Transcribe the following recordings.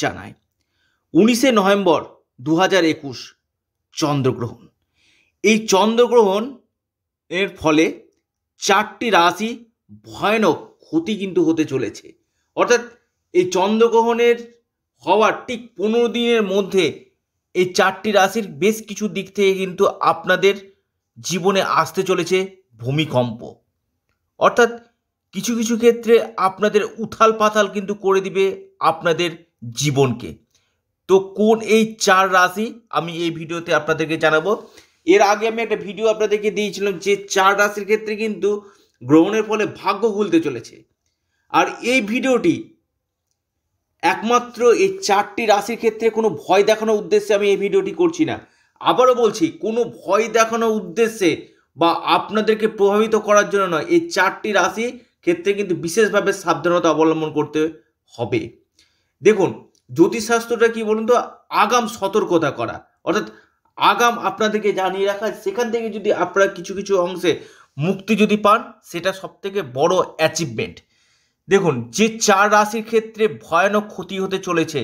জানায় উনিশে নভেম্বর দু হাজার একুশ চন্দ্রগ্রহণ এই চন্দ্রগ্রহণ এর ফলে চারটি রাশি ভয়ানক ক্ষতি কিন্তু হতে চলেছে অর্থাৎ এই চন্দ্রগ্রহণের হওয়ার ঠিক পনেরো দিনের মধ্যে এই চারটি রাশির বেশ কিছু দিক থেকে কিন্তু আপনাদের জীবনে আসতে চলেছে ভূমিকম্প অর্থাৎ কিছু কিছু ক্ষেত্রে আপনাদের উথাল পাথাল কিন্তু করে দিবে আপনাদের জীবনকে তো কোন এই চার রাশি আমি এই ভিডিওতে আপনাদেরকে জানাবো এর আগে আমি একটা ভিডিও আপনাদেরকে দিয়েছিলাম যে চার রাশির ক্ষেত্রে কিন্তু গ্রহণের ফলে ভাগ্য গুলতে চলেছে আর এই ভিডিওটি একমাত্র এই চারটি রাশির ক্ষেত্রে কোনো ভয় দেখানোর উদ্দেশ্যে আমি এই ভিডিওটি করছি না আবারও বলছি কোনো ভয় দেখানোর উদ্দেশ্যে বা আপনাদেরকে প্রভাবিত করার জন্য নয় এই চারটি রাশি ক্ষেত্রে কিন্তু বিশেষভাবে সাবধানতা অবলম্বন করতে হবে দেখুন জ্যোতিষশাস্ত্রটা কি বলুন তো আগাম সতর্কতা করা অর্থাৎ আগাম আপনাদেরকে জানিয়ে রাখা সেখান থেকে যদি আপনারা কিছু কিছু অংশে মুক্তি যদি পান সেটা সব থেকে বড় অ্যাচিভমেন্ট দেখুন যে চার রাশির ক্ষেত্রে ভয়ানক ক্ষতি হতে চলেছে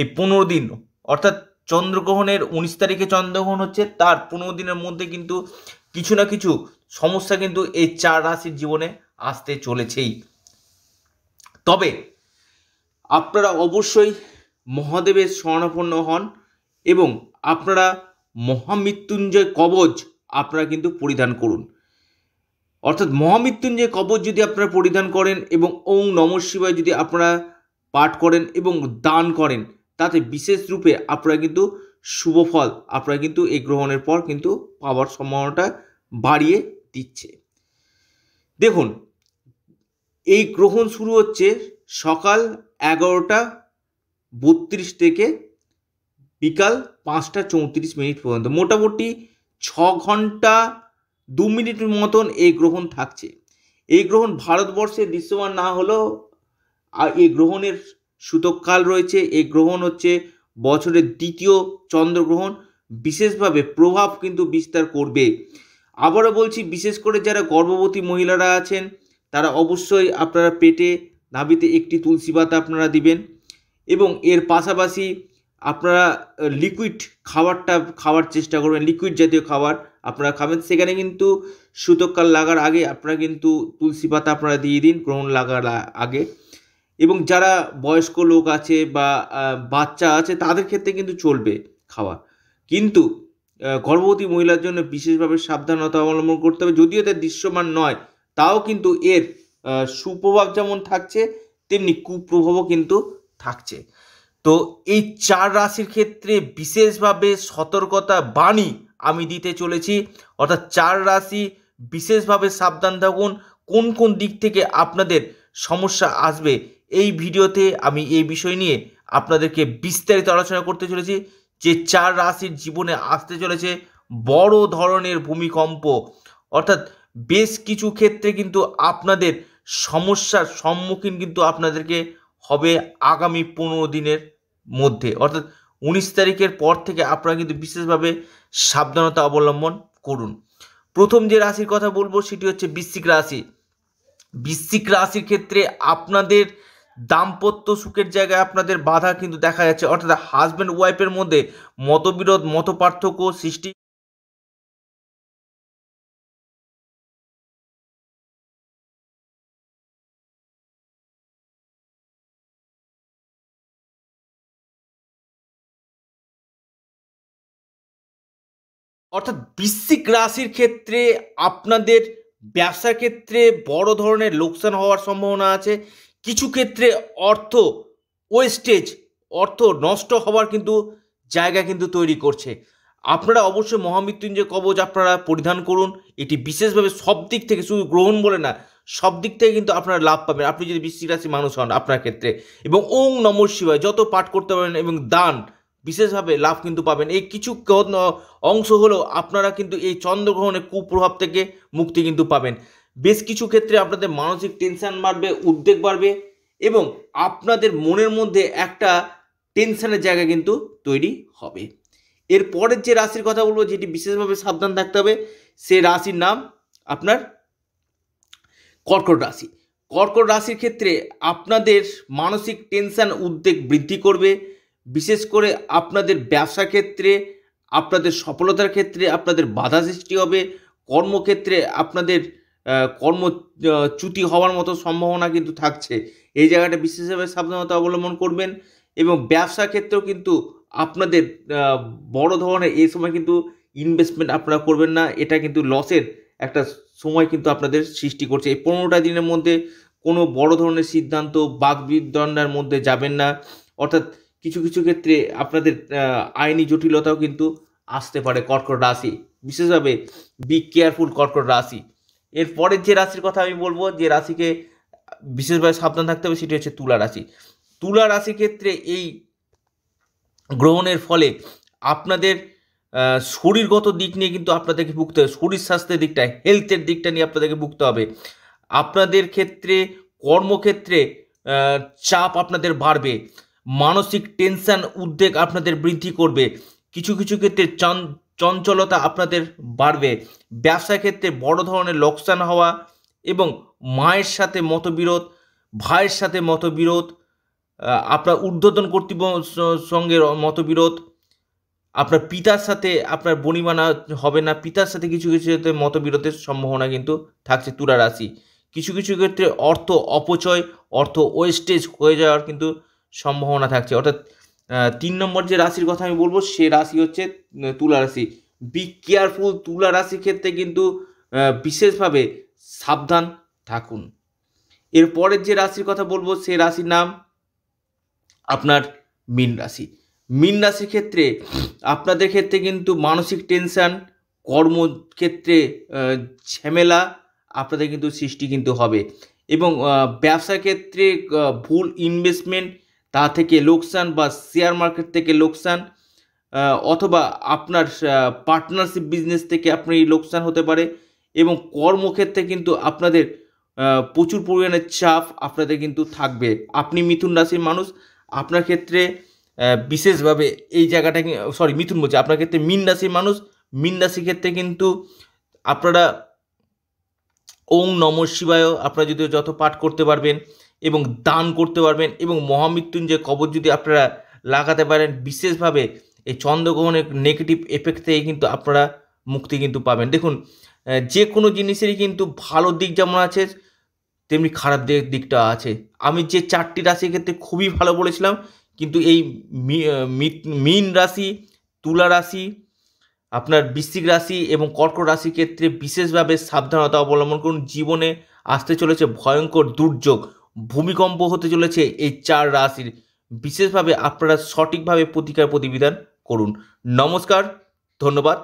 এই পনেরো দিন অর্থাৎ চন্দ্রগ্রহণের উনিশ তারিখে চন্দ্রগ্রহণ হচ্ছে তার পনেরো দিনের মধ্যে কিন্তু কিছু না কিছু সমস্যা কিন্তু এই চার রাশির জীবনে আসতে চলেছেই তবে আপনারা অবশ্যই মহাদেবের শরণাপন্ন হন এবং আপনারা মহামৃত্যুঞ্জয় কবচ আপনারা কিন্তু পরিধান করুন অর্থাৎ মহামৃত্যুঞ্জয় কবচ যদি আপনারা পরিধান করেন এবং ওং নম শিবায় যদি আপনারা পাঠ করেন এবং দান করেন তাতে বিশেষ রূপে আপনারা কিন্তু শুভ ফল আপনারা কিন্তু এই গ্রহণের পর কিন্তু পাওয়ার সম্ভাবনাটা বাড়িয়ে দিচ্ছে দেখুন এই গ্রহণ শুরু হচ্ছে সকাল এগারোটা বত্রিশ থেকে বিকাল পাঁচটা চৌত্রিশ মিনিট পর্যন্ত মোটামুটি ছ ঘন্টা দু মিনিটের মতন এই গ্রহণ থাকছে এই গ্রহণ ভারতবর্ষে দৃশ্যমান না হলেও আর এই গ্রহণের সূতককাল রয়েছে এই গ্রহণ হচ্ছে বছরের দ্বিতীয় চন্দ্রগ্রহণ বিশেষভাবে প্রভাব কিন্তু বিস্তার করবে আবারও বলছি বিশেষ করে যারা গর্ভবতী মহিলারা আছেন তারা অবশ্যই আপনারা পেটে নাভিতে একটি তুলসী পাতা আপনারা দিবেন এবং এর পাশাপাশি আপনারা লিকুইড খাবারটা খাওয়ার চেষ্টা করবেন লিকুইড জাতীয় খাবার আপনারা খাবেন সেখানে কিন্তু সুতককাল লাগার আগে আপনারা কিন্তু তুলসী পাতা আপনারা দিয়ে দিন গ্রহণ লাগার আগে এবং যারা বয়স্ক লোক আছে বা বাচ্চা আছে তাদের ক্ষেত্রে কিন্তু চলবে খাওয়া কিন্তু গর্ভবতী মহিলার জন্য বিশেষভাবে সাবধানতা অবলম্বন করতে হবে যদিও তা দৃশ্যমান নয় তাও কিন্তু এর সুপ্রভাব যেমন থাকছে তেমনি কুপ্রভাবও কিন্তু থাকছে তো এই চার রাশির ক্ষেত্রে বিশেষভাবে সতর্কতা বাণী আমি দিতে চলেছি অর্থাৎ চার রাশি বিশেষভাবে সাবধান থাকুন কোন কোন দিক থেকে আপনাদের সমস্যা আসবে এই ভিডিওতে আমি এই বিষয় নিয়ে আপনাদেরকে বিস্তারিত আলোচনা করতে চলেছি যে চার রাশির জীবনে আসতে চলেছে বড় ধরনের ভূমিকম্প অর্থাৎ বেশ কিছু ক্ষেত্রে কিন্তু আপনাদের সমস্যার সম্মুখীন কিন্তু আপনাদেরকে হবে আগামী পনেরো দিনের মধ্যে অর্থাৎ উনিশ তারিখের পর থেকে আপনারা কিন্তু বিশেষভাবে সাবধানতা অবলম্বন করুন প্রথম যে রাশির কথা বলবো সেটি হচ্ছে বৃশ্চিক রাশি বৃশ্চিক রাশির ক্ষেত্রে আপনাদের দাম্পত্য সুখের জায়গায় আপনাদের বাধা কিন্তু দেখা যাচ্ছে অর্থাৎ হাজব্যান্ড ওয়াইফের মধ্যে মতবিরোধ মতপার্থক্য সৃষ্টি অর্থাৎ বৃশ্চিক রাশির ক্ষেত্রে আপনাদের ব্যবসার ক্ষেত্রে বড় ধরনের লোকসান হওয়ার সম্ভাবনা আছে কিছু ক্ষেত্রে অর্থ ওয়েস্টেজ অর্থ নষ্ট হওয়ার কিন্তু জায়গা কিন্তু তৈরি করছে আপনারা অবশ্যই মহামৃত্যুঞ্জয় কবচ আপনারা পরিধান করুন এটি বিশেষভাবে সব দিক থেকে শুধু গ্রহণ বলে না সব দিক থেকে কিন্তু আপনারা লাভ পাবেন আপনি যদি বৃশ্চিক রাশি মানুষ হন আপনার ক্ষেত্রে এবং ওং নমঃ শিবায় যত পাঠ করতে পারেন এবং দান বিশেষভাবে লাভ কিন্তু পাবেন এই কিছু অংশ হলো আপনারা কিন্তু এই চন্দ্রগ্রহণের কুপ্রভাব থেকে মুক্তি কিন্তু পাবেন বেশ কিছু ক্ষেত্রে আপনাদের মানসিক টেনশান বাড়বে উদ্বেগ বাড়বে এবং আপনাদের মনের মধ্যে একটা টেনশানের জায়গা কিন্তু তৈরি হবে এর পরের যে রাশির কথা বলবো যেটি বিশেষভাবে সাবধান থাকতে হবে সে রাশির নাম আপনার কর্কট রাশি কর্কট রাশির ক্ষেত্রে আপনাদের মানসিক টেনশান উদ্বেগ বৃদ্ধি করবে বিশেষ করে আপনাদের ব্যবসা ক্ষেত্রে আপনাদের সফলতার ক্ষেত্রে আপনাদের বাধা সৃষ্টি হবে কর্মক্ষেত্রে আপনাদের কর্মচ্যুতি হওয়ার মতো সম্ভাবনা কিন্তু থাকছে এই জায়গাটা বিশেষভাবে সাবধানতা অবলম্বন করবেন এবং ব্যবসা ক্ষেত্রেও কিন্তু আপনাদের বড় ধরনের এই সময় কিন্তু ইনভেস্টমেন্ট আপনারা করবেন না এটা কিন্তু লসের একটা সময় কিন্তু আপনাদের সৃষ্টি করছে এই পনেরোটা দিনের মধ্যে কোনো বড় ধরনের সিদ্ধান্ত বাক বিদণ্ডার মধ্যে যাবেন না অর্থাৎ কিছু কিছু ক্ষেত্রে আপনাদের আইনি জটিলতাও কিন্তু আসতে পারে কর্কট রাশি বিশেষভাবে বি কেয়ারফুল কর্কট রাশি এর পরের যে রাশির কথা আমি বলবো যে রাশিকে বিশেষভাবে সাবধান থাকতে হবে সেটি হচ্ছে তুলা রাশি তুলা রাশির ক্ষেত্রে এই গ্রহণের ফলে আপনাদের শরীরগত দিক নিয়ে কিন্তু আপনাদেরকে ভুগতে হবে শরীর স্বাস্থ্যের দিকটা হেলথের দিকটা নিয়ে আপনাদেরকে ভুগতে হবে আপনাদের ক্ষেত্রে কর্মক্ষেত্রে চাপ আপনাদের বাড়বে মানসিক টেনশান উদ্বেগ আপনাদের বৃদ্ধি করবে কিছু কিছু ক্ষেত্রে চঞ্চলতা আপনাদের বাড়বে ব্যবসা ক্ষেত্রে বড় ধরনের লোকসান হওয়া এবং মায়ের সাথে মতবিরোধ ভাইয়ের সাথে মতবিরোধ আপনার ঊর্ধ্বতন কর্তৃপ সঙ্গে মতবিরোধ আপনার পিতার সাথে আপনার বনিমানা হবে না পিতার সাথে কিছু কিছু ক্ষেত্রে মতবিরোধের সম্ভাবনা কিন্তু থাকছে তুলা রাশি কিছু কিছু ক্ষেত্রে অর্থ অপচয় অর্থ ওয়েস্টেজ হয়ে যাওয়ার কিন্তু সম্ভাবনা থাকছে অর্থাৎ তিন নম্বর যে রাশির কথা আমি বলবো সে রাশি হচ্ছে তুলা রাশি বি কেয়ারফুল তুলা রাশির ক্ষেত্রে কিন্তু বিশেষভাবে সাবধান থাকুন এরপরের যে রাশির কথা বলবো সে রাশির নাম আপনার মীন রাশি মীন রাশির ক্ষেত্রে আপনাদের ক্ষেত্রে কিন্তু মানসিক টেনশান কর্মক্ষেত্রে ঝামেলা আপনাদের কিন্তু সৃষ্টি কিন্তু হবে এবং ব্যবসার ক্ষেত্রে ভুল ইনভেস্টমেন্ট তা থেকে লোকসান বা শেয়ার মার্কেট থেকে লোকসান অথবা আপনার পার্টনারশিপ বিজনেস থেকে আপনি লোকসান হতে পারে এবং কর্মক্ষেত্রে কিন্তু আপনাদের প্রচুর পরিমাণে চাপ আপনাদের কিন্তু থাকবে আপনি মিথুন রাশির মানুষ আপনার ক্ষেত্রে বিশেষভাবে এই জায়গাটা সরি মিথুন বলছে আপনার ক্ষেত্রে মিন রাশির মানুষ মিন রাশির ক্ষেত্রে কিন্তু আপনারা ওং নম শিবায় আপনারা যদি যত পাঠ করতে পারবেন এবং দান করতে পারবেন এবং মহামৃত্যুঞ্জয় কবর যদি আপনারা লাগাতে পারেন বিশেষভাবে এই চন্দ্রগ্রহণের নেগেটিভ এফেক্ট থেকে কিন্তু আপনারা মুক্তি কিন্তু পাবেন দেখুন যে কোনো জিনিসেরই কিন্তু ভালো দিক যেমন আছে তেমনি খারাপ দিক দিকটা আছে আমি যে চারটি রাশির ক্ষেত্রে খুবই ভালো বলেছিলাম কিন্তু এই মিন রাশি তুলা রাশি আপনার বৃশ্চিক রাশি এবং কর্কট রাশির ক্ষেত্রে বিশেষভাবে সাবধানতা অবলম্বন করুন জীবনে আসতে চলেছে ভয়ঙ্কর দুর্যোগ ভূমিকম্প হতে চলেছে এই চার রাশির বিশেষভাবে আপনারা সঠিকভাবে প্রতিকার প্রতিবিধান করুন নমস্কার ধন্যবাদ